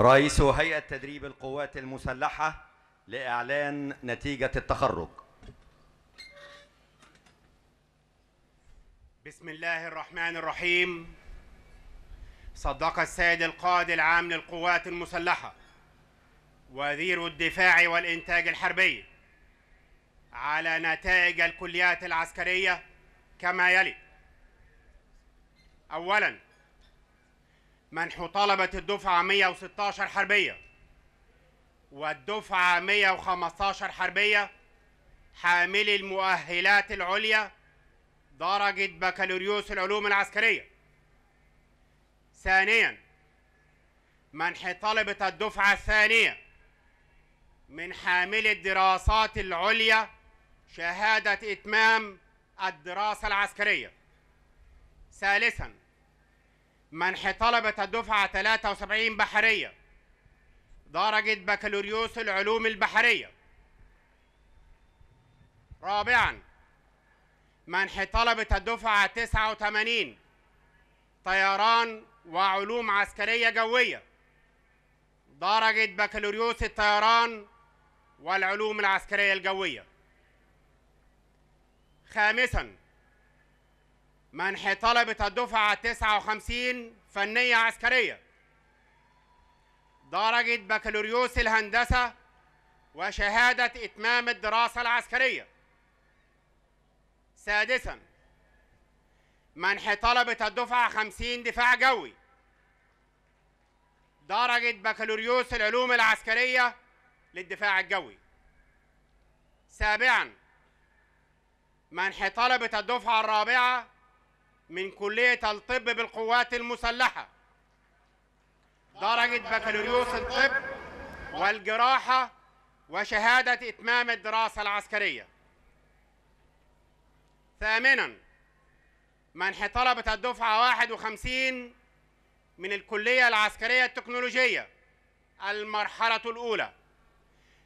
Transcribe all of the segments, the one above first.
رئيس هيئة تدريب القوات المسلحة لإعلان نتيجة التخرج بسم الله الرحمن الرحيم صدق السيد القائد العام للقوات المسلحة وزير الدفاع والإنتاج الحربي على نتائج الكليات العسكرية كما يلي أولاً منحوا طلبة الدفعة 116 حربية والدفعة 115 حربية حاملي المؤهلات العليا درجة بكالوريوس العلوم العسكرية ثانيا منح طلبة الدفعة الثانية من حاملي الدراسات العليا شهادة إتمام الدراسة العسكرية ثالثا منح طلبة الدفعة 73 بحرية درجة بكالوريوس العلوم البحرية رابعا منح طلبة الدفعة 89 طيران وعلوم عسكرية جوية درجة بكالوريوس الطيران والعلوم العسكرية الجوية خامساً منح طلبة الدفعة 59 فنية عسكرية درجة بكالوريوس الهندسة وشهادة إتمام الدراسة العسكرية سادساً منح طلبة الدفعة 50 دفاع جوي درجة بكالوريوس العلوم العسكرية للدفاع الجوي سابعاً منح طلبة الدفعة الرابعة من كلية الطب بالقوات المسلحة درجة بكالوريوس الطب والجراحة وشهادة إتمام الدراسة العسكرية ثامناً منح طلبة الدفعة 51 من الكلية العسكرية التكنولوجية المرحلة الأولى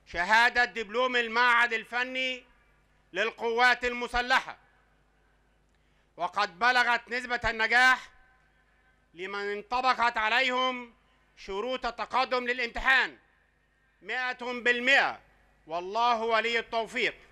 شهادة دبلوم المعهد الفني للقوات المسلحة وقد بلغت نسبة النجاح لمن انطبقت عليهم شروط التقدم للامتحان مئة بالمئة والله ولي التوفيق